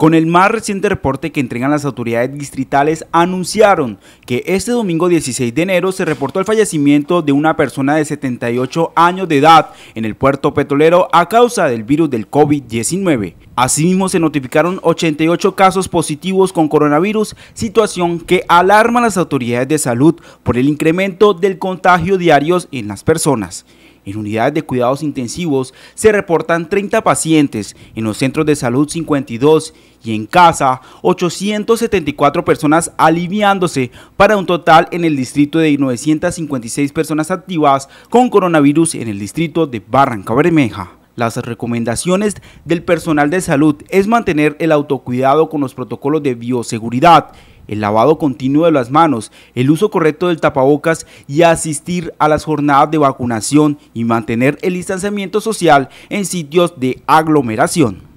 Con el más reciente reporte que entregan las autoridades distritales, anunciaron que este domingo 16 de enero se reportó el fallecimiento de una persona de 78 años de edad en el puerto petrolero a causa del virus del COVID-19. Asimismo, se notificaron 88 casos positivos con coronavirus, situación que alarma a las autoridades de salud por el incremento del contagio diarios en las personas. En unidades de cuidados intensivos se reportan 30 pacientes, en los centros de salud 52 y en casa 874 personas aliviándose para un total en el distrito de 956 personas activas con coronavirus en el distrito de Barranca Bermeja. Las recomendaciones del personal de salud es mantener el autocuidado con los protocolos de bioseguridad el lavado continuo de las manos, el uso correcto del tapabocas y asistir a las jornadas de vacunación y mantener el distanciamiento social en sitios de aglomeración.